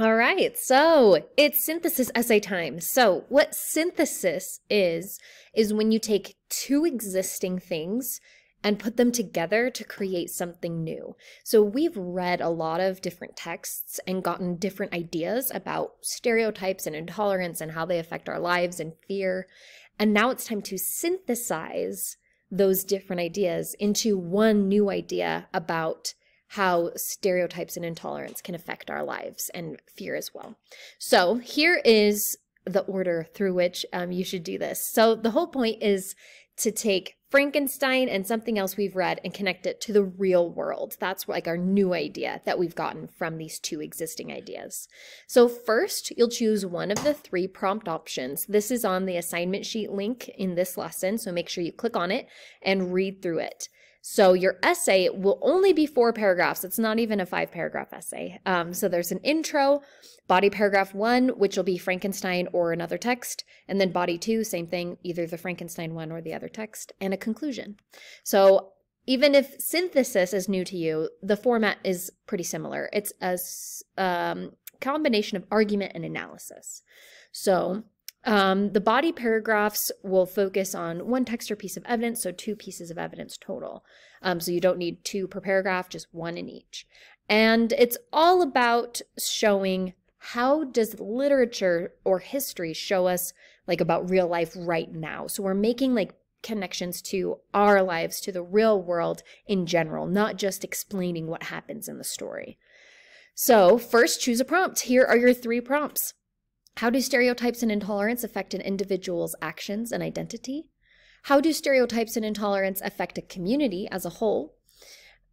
All right, so it's synthesis essay time. So, what synthesis is, is when you take two existing things and put them together to create something new. So, we've read a lot of different texts and gotten different ideas about stereotypes and intolerance and how they affect our lives and fear. And now it's time to synthesize those different ideas into one new idea about how stereotypes and intolerance can affect our lives and fear as well. So here is the order through which um, you should do this. So the whole point is to take Frankenstein and something else we've read and connect it to the real world. That's like our new idea that we've gotten from these two existing ideas. So first, you'll choose one of the three prompt options. This is on the assignment sheet link in this lesson, so make sure you click on it and read through it. So your essay will only be four paragraphs. It's not even a five paragraph essay. Um, so there's an intro, body paragraph one, which will be Frankenstein or another text, and then body two, same thing, either the Frankenstein one or the other text, and a conclusion. So even if synthesis is new to you, the format is pretty similar. It's a um, combination of argument and analysis. So um, the body paragraphs will focus on one text or piece of evidence, so two pieces of evidence total. Um, so you don't need two per paragraph, just one in each. And it's all about showing how does literature or history show us like about real life right now. So we're making like connections to our lives, to the real world in general, not just explaining what happens in the story. So, first, choose a prompt. Here are your three prompts. How do stereotypes and intolerance affect an individual's actions and identity? How do stereotypes and intolerance affect a community as a whole?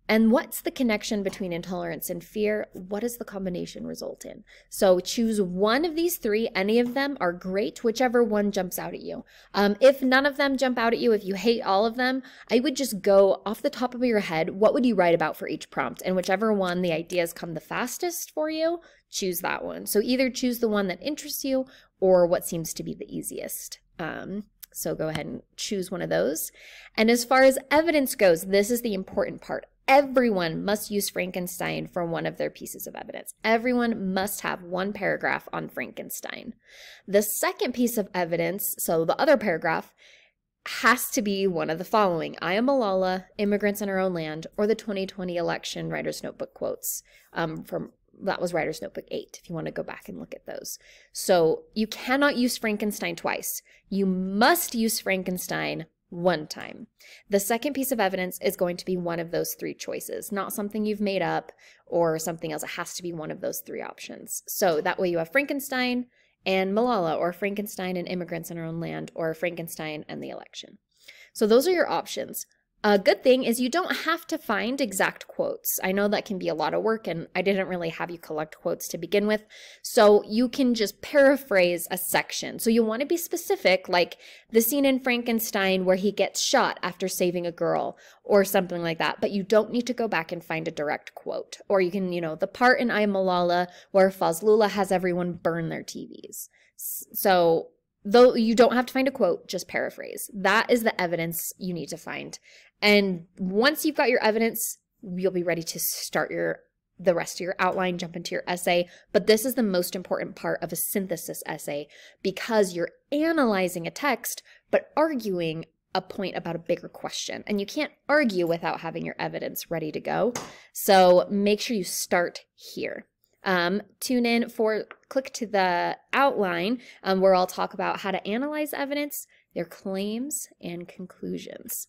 And what's the connection between intolerance and fear? What does the combination result in? So choose one of these three. Any of them are great, whichever one jumps out at you. Um, if none of them jump out at you, if you hate all of them, I would just go off the top of your head. What would you write about for each prompt? And whichever one the ideas come the fastest for you, choose that one. So either choose the one that interests you or what seems to be the easiest. Um, so go ahead and choose one of those. And as far as evidence goes, this is the important part. Everyone must use Frankenstein for one of their pieces of evidence. Everyone must have one paragraph on Frankenstein. The second piece of evidence, so the other paragraph, has to be one of the following I am Malala, Immigrants in Our Own Land, or the 2020 election Writer's Notebook quotes um, from that was Writer's Notebook 8, if you want to go back and look at those. So you cannot use Frankenstein twice. You must use Frankenstein one time. The second piece of evidence is going to be one of those three choices, not something you've made up or something else. It has to be one of those three options. So that way you have Frankenstein and Malala, or Frankenstein and immigrants in our own land, or Frankenstein and the election. So those are your options. A good thing is you don't have to find exact quotes. I know that can be a lot of work, and I didn't really have you collect quotes to begin with. So you can just paraphrase a section. So you want to be specific, like the scene in Frankenstein where he gets shot after saving a girl or something like that. But you don't need to go back and find a direct quote. Or you can, you know, the part in I Malala where Fazlullah has everyone burn their TVs. So though you don't have to find a quote, just paraphrase. That is the evidence you need to find. And once you've got your evidence, you'll be ready to start your the rest of your outline, jump into your essay. But this is the most important part of a synthesis essay because you're analyzing a text, but arguing a point about a bigger question. And you can't argue without having your evidence ready to go. So make sure you start here. Um, tune in for click to the outline um, where I'll talk about how to analyze evidence, their claims, and conclusions.